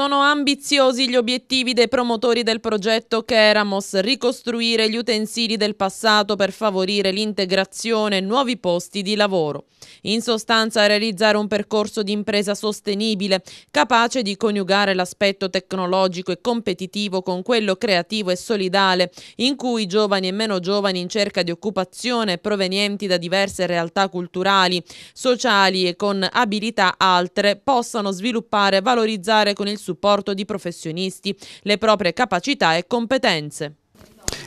Sono ambiziosi gli obiettivi dei promotori del progetto Keramos, ricostruire gli utensili del passato per favorire l'integrazione e nuovi posti di lavoro. In sostanza realizzare un percorso di impresa sostenibile, capace di coniugare l'aspetto tecnologico e competitivo con quello creativo e solidale, in cui giovani e meno giovani in cerca di occupazione provenienti da diverse realtà culturali, sociali e con abilità altre possano sviluppare e valorizzare con il supporto di professionisti, le proprie capacità e competenze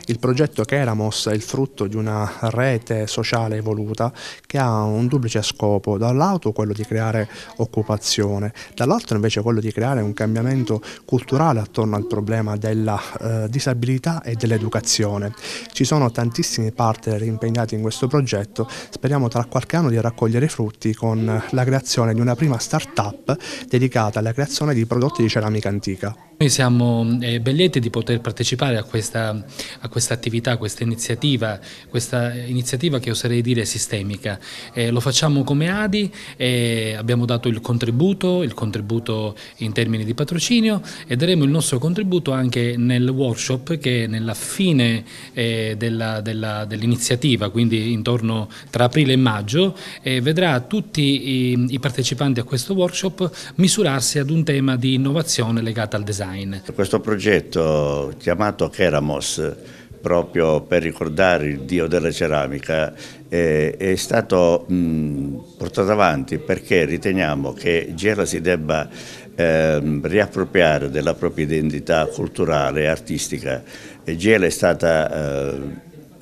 il progetto Keramos è il frutto di una rete sociale evoluta che ha un duplice scopo, da un lato quello di creare occupazione, dall'altro invece quello di creare un cambiamento culturale attorno al problema della eh, disabilità e dell'educazione. Ci sono tantissimi partner impegnati in questo progetto, speriamo tra qualche anno di raccogliere i frutti con la creazione di una prima start-up dedicata alla creazione di prodotti di ceramica antica. Noi siamo eh, ben lieti di poter partecipare a questa, a questa attività, a questa iniziativa, questa iniziativa che oserei dire sistemica. Eh, lo facciamo come ADI, eh, abbiamo dato il contributo, il contributo in termini di patrocinio e daremo il nostro contributo anche nel workshop che nella fine eh, dell'iniziativa, dell quindi intorno tra aprile e maggio, vedrà tutti i, i partecipanti a questo workshop misurarsi ad un tema di innovazione legata al design design. Questo progetto chiamato Keramos proprio per ricordare il dio della ceramica eh, è stato mh, portato avanti perché riteniamo che Gela si debba eh, riappropriare della propria identità culturale e artistica. Gela è stata eh,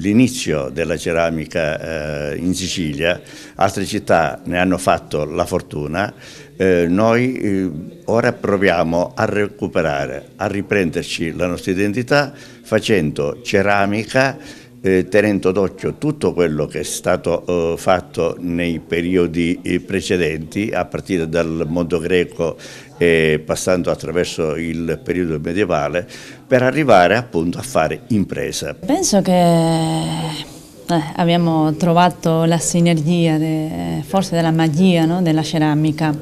l'inizio della ceramica eh, in Sicilia, altre città ne hanno fatto la fortuna, eh, noi eh, ora proviamo a recuperare, a riprenderci la nostra identità facendo ceramica eh, tenendo d'occhio tutto quello che è stato eh, fatto nei periodi eh, precedenti, a partire dal mondo greco e passando attraverso il periodo medievale, per arrivare appunto a fare impresa. Penso che eh, abbiamo trovato la sinergia, de, forse della magia no? della ceramica.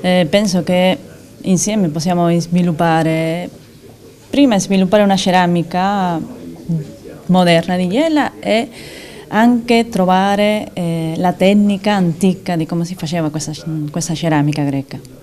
Eh, penso che insieme possiamo sviluppare, prima sviluppare una ceramica moderna di Iela e anche trovare eh, la tecnica antica di come si faceva questa, questa ceramica greca.